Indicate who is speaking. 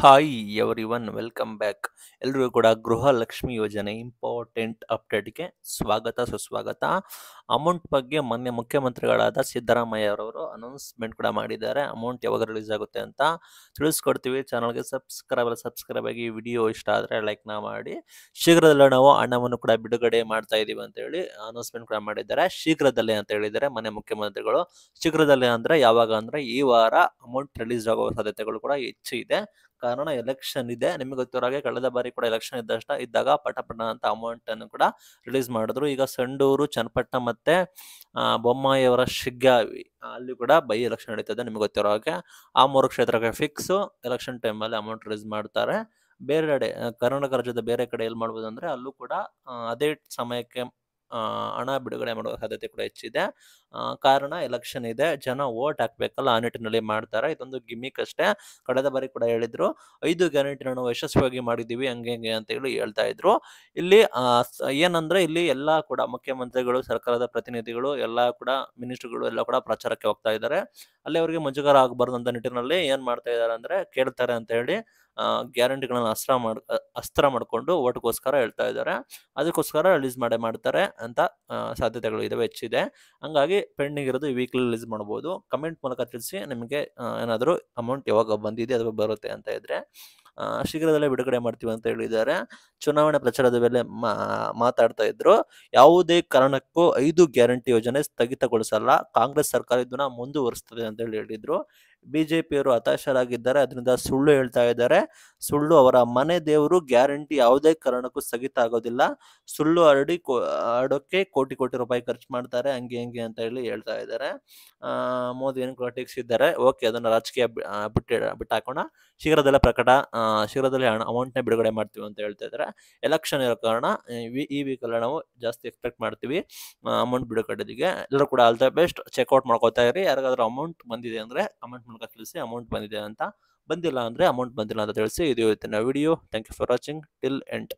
Speaker 1: hi everyone welcome back ಎಲ್ರಿಗೂ ಕೂಡ ಗೃಹ ಲಕ್ಷ್ಮಿ ಯೋಜನೆ ಇಂಪಾರ್ಟೆಂಟ್ ಅಪ್ಡೇಟ್ಗೆ ಸ್ವಾಗತ ಸುಸ್ವಾಗತ ಅಮೌಂಟ್ ಬಗ್ಗೆ ಮೊನ್ನೆ ಮುಖ್ಯಮಂತ್ರಿಗಳಾದ ಸಿದ್ದರಾಮಯ್ಯ ಅವರು ಅನೌನ್ಸ್ಮೆಂಟ್ ಕೂಡ ಮಾಡಿದ್ದಾರೆ ಅಮೌಂಟ್ ಯಾವಾಗ ರಿಲೀಸ್ ಆಗುತ್ತೆ ಅಂತ ತಿಳಿಸ್ಕೊಡ್ತೀವಿ ಚಾನಲ್ಗೆ ಸಬ್ಸ್ಕ್ರೈಬ್ ಸಬ್ಸ್ಕ್ರೈಬ್ ಆಗಿ ವಿಡಿಯೋ ಇಷ್ಟ ಆದರೆ ಲೈಕ್ನ ಮಾಡಿ ಶೀಘ್ರದಲ್ಲೇ ನಾವು ಹಣವನ್ನು ಕೂಡ ಬಿಡುಗಡೆ ಮಾಡ್ತಾ ಇದ್ದೀವಿ ಅಂತ ಹೇಳಿ ಅನೌನ್ಸ್ಮೆಂಟ್ ಕೂಡ ಮಾಡಿದ್ದಾರೆ ಶೀಘ್ರದಲ್ಲೇ ಅಂತ ಹೇಳಿದ್ದಾರೆ ಮನೆ ಮುಖ್ಯಮಂತ್ರಿಗಳು ಶೀಘ್ರದಲ್ಲೇ ಅಂದರೆ ಯಾವಾಗ ಅಂದರೆ ಈ ವಾರ ಅಮೌಂಟ್ ರಿಲೀಸ್ ಆಗುವ ಸಾಧ್ಯತೆಗಳು ಕೂಡ ಹೆಚ್ಚು ಇದೆ ಕಾರಣ ಎಲೆಕ್ಷನ್ ಇದೆ ನಿಮಗೆ ಹಾಗೆ ಕಳೆದ ಬಾರಿ ಕೂಡ ಎಲೆಕ್ಷನ್ ಇದ್ದಷ್ಟ ಇದ್ದಾಗ ಪಟಪಟ ಅಂತ ಅಮೌಂಟ್ ಅನ್ನು ಕೂಡ ರಿಲೀಸ್ ಮಾಡಿದ್ರು ಈಗ ಸಂಡೂರು ಚನ್ನಪಟ್ಟಣ ಮತ್ತೆ ಬೊಮ್ಮಾಯಿಯವರ ಶಿಗ್ಗಾವಿ ಅಲ್ಲಿ ಕೂಡ ಬೈ ಎಲೆಕ್ಷನ್ ನಡೀತದೆ ನಿಮ್ಗೆ ಗೊತ್ತಿರೋ ಹಾಗೆ ಆ ಮೂರು ಕ್ಷೇತ್ರಕ್ಕೆ ಫಿಕ್ಸ್ ಎಲೆಕ್ಷನ್ ಟೈಮಲ್ಲಿ ಅಮೌಂಟ್ ರಿಲೀಸ್ ಮಾಡ್ತಾರೆ ಬೇರೆ ಕಡೆ ಕರ್ನಾಟಕ ರಾಜ್ಯದ ಬೇರೆ ಕಡೆ ಎಲ್ಲಿ ಮಾಡ್ಬೋದು ಅಂದ್ರೆ ಅಲ್ಲೂ ಕೂಡ ಅದೇ ಸಮಯಕ್ಕೆ ಹಣ ಬಿಡುಗಡೆ ಮಾಡುವ ಸಾಧ್ಯತೆ ಕೂಡ ಹೆಚ್ಚಿದೆ ಕಾರಣ ಎಲೆಕ್ಷನ್ ಇದೆ ಜನ ವೋಟ್ ಹಾಕ್ಬೇಕಲ್ಲ ಆ ನಿಟ್ಟಿನಲ್ಲಿ ಮಾಡ್ತಾರೆ ಇದೊಂದು ಗಿಮಿಕ್ ಅಷ್ಟೇ ಕಳೆದ ಬಾರಿ ಕೂಡ ಹೇಳಿದ್ರು ಐದು ಗ್ಯಾರಂಟಿ ನಾವು ಯಶಸ್ವಿಯಾಗಿ ಮಾಡಿದ್ದೀವಿ ಹಂಗೆ ಹಂಗೆ ಅಂತ ಹೇಳಿ ಹೇಳ್ತಾ ಇದ್ರು ಇಲ್ಲಿ ಏನಂದ್ರೆ ಇಲ್ಲಿ ಎಲ್ಲ ಕೂಡ ಮುಖ್ಯಮಂತ್ರಿಗಳು ಸರ್ಕಾರದ ಪ್ರತಿನಿಧಿಗಳು ಎಲ್ಲ ಕೂಡ ಮಿನಿಸ್ಟರ್ಗಳು ಎಲ್ಲ ಕೂಡ ಪ್ರಚಾರಕ್ಕೆ ಹೋಗ್ತಾ ಇದ್ದಾರೆ ಅಲ್ಲಿ ಅವರಿಗೆ ಮುಜುಗರ ಆಗಬಾರ್ದು ಅಂತ ನಿಟ್ಟಿನಲ್ಲಿ ಏನ್ ಮಾಡ್ತಾ ಇದ್ದಾರೆ ಅಂದ್ರೆ ಕೇಳ್ತಾರೆ ಅಂತ ಹೇಳಿ ಗ್ಯಾರಂಟಿಗಳನ್ನು ಅಸ್ತ್ರ ಮಾಡ್ ಅಸ್ತ್ರ ಮಾಡಿಕೊಂಡು ಓಟ್ಗೋಸ್ಕರ ಹೇಳ್ತಾ ಇದ್ದಾರೆ ಅದಕ್ಕೋಸ್ಕರ ರಿಲೀಸ್ ಮಾಡೇ ಮಾಡ್ತಾರೆ ಅಂತ ಸಾಧ್ಯತೆಗಳು ಇದಾವೆ ಹೆಚ್ಚಿದೆ ಹಂಗಾಗಿ ಪೆಂಡಿಂಗ್ ಇರೋದು ಈ ವೀಕ್ಲಿ ರಿಲೀಸ್ ಮಾಡ್ಬೋದು ಕಮೆಂಟ್ ಮೂಲಕ ತಿಳಿಸಿ ನಿಮಗೆ ಏನಾದರೂ ಅಮೌಂಟ್ ಯಾವಾಗ ಬಂದಿದೆ ಅಥವಾ ಬರುತ್ತೆ ಅಂತ ಇದ್ರೆ ಶೀಘ್ರದಲ್ಲೇ ಬಿಡುಗಡೆ ಮಾಡ್ತೀವಿ ಅಂತ ಹೇಳಿದ್ದಾರೆ ಚುನಾವಣೆ ಪ್ರಚಾರದ ವೇಳೆ ಮಾತಾಡ್ತಾ ಇದ್ರು ಯಾವುದೇ ಕಾರಣಕ್ಕೂ ಐದು ಗ್ಯಾರಂಟಿ ಯೋಜನೆ ಸ್ಥಗಿತಗೊಳಿಸಲ್ಲ ಕಾಂಗ್ರೆಸ್ ಸರ್ಕಾರ ಇದನ್ನ ಮುಂದುವರಿಸ್ತದೆ ಅಂತ ಹೇಳಿ ಹೇಳಿದ್ರು ಬಿಜೆಪಿಯವರು ಹತಾಶರಾಗಿದ್ದಾರೆ ಅದರಿಂದ ಸುಳ್ಳು ಹೇಳ್ತಾ ಇದ್ದಾರೆ ಸುಳ್ಳು ಅವರ ಮನೆ ದೇವರು ಗ್ಯಾರಂಟಿ ಯಾವುದೇ ಕಾರಣಕ್ಕೂ ಸ್ಥಗಿತ ಆಗೋದಿಲ್ಲ ಸುಳ್ಳು ಹರಡಿ ಹರಡೋಕ್ಕೆ ಕೋಟಿ ಕೋಟಿ ರೂಪಾಯಿ ಖರ್ಚು ಮಾಡ್ತಾರೆ ಹಂಗೆ ಹಂಗೆ ಅಂತ ಹೇಳಿ ಹೇಳ್ತಾ ಇದ್ದಾರೆ ಮೋದಿ ಏನು ಕೂಡ ಇದ್ದಾರೆ ಓಕೆ ಅದನ್ನು ರಾಜಕೀಯ ಬಿಟ್ಟು ಬಿಟ್ಟಾಕೋಣ ಹಾಕೋಣ ಶೀಘ್ರದಲ್ಲೇ ಪ್ರಕಟ ಶೀಘ್ರದಲ್ಲೇ ಹಣ ಅಮೌಂಟ್ನ ಬಿಡುಗಡೆ ಮಾಡ್ತೀವಿ ಅಂತ ಹೇಳ್ತಾ ಇದ್ದಾರೆ ಎಲೆಕ್ಷನ್ ಇರೋ ಕಾರಣ ಈ ನಾವು ಜಾಸ್ತಿ ಎಕ್ಸ್ಪೆಕ್ಟ್ ಮಾಡ್ತೀವಿ ಅಮೌಂಟ್ ಬಿಡುಗಡೆಗೆ ಎಲ್ಲರೂ ಕೂಡ ಆಲ್ ದ ಬೆಸ್ಟ್ ಚೆಕ್ಔಟ್ ಮಾಡ್ಕೋತಾ ಇರಿ ಯಾರಿಗಾದ್ರೂ ಅಮೌಂಟ್ ಬಂದಿದೆ ಅಂದರೆ ಅಮೌಂಟ್ ಮೂಲಕ ತಿಳಿಸಿ ಅಮೌಂಟ್ ಬಂದಿದೆ ಅಂತ ಬಂದಿಲ್ಲ ಅಂದ್ರೆ ಅಮೌಂಟ್ ಬಂದಿಲ್ಲ ಅಂತ ತಿಳಿಸಿ ಇದು ಇವತ್ತಿನ video thank you for watching till end